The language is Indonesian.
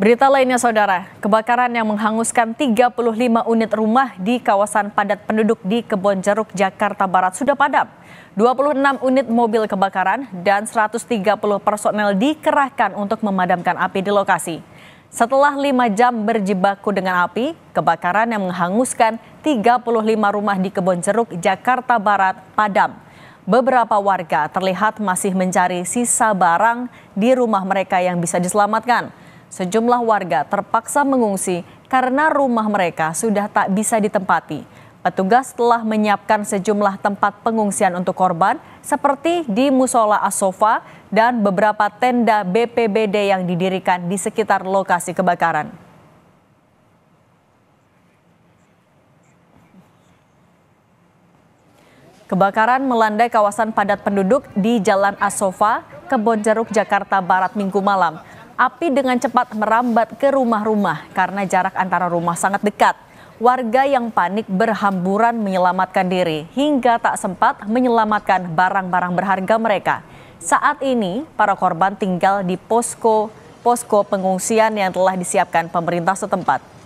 Berita lainnya saudara, kebakaran yang menghanguskan 35 unit rumah di kawasan padat penduduk di Kebon Jeruk, Jakarta Barat sudah padam. 26 unit mobil kebakaran dan 130 personel dikerahkan untuk memadamkan api di lokasi. Setelah 5 jam berjibaku dengan api, kebakaran yang menghanguskan 35 rumah di Kebon Jeruk, Jakarta Barat padam. Beberapa warga terlihat masih mencari sisa barang di rumah mereka yang bisa diselamatkan. Sejumlah warga terpaksa mengungsi karena rumah mereka sudah tak bisa ditempati. Petugas telah menyiapkan sejumlah tempat pengungsian untuk korban seperti di Musola Asofa dan beberapa tenda BPBD yang didirikan di sekitar lokasi kebakaran. Kebakaran melandai kawasan padat penduduk di Jalan Asofa, Kebonjeruk, Jakarta Barat Minggu malam. Api dengan cepat merambat ke rumah-rumah karena jarak antara rumah sangat dekat. Warga yang panik berhamburan menyelamatkan diri hingga tak sempat menyelamatkan barang-barang berharga mereka. Saat ini, para korban tinggal di posko posko pengungsian yang telah disiapkan pemerintah setempat.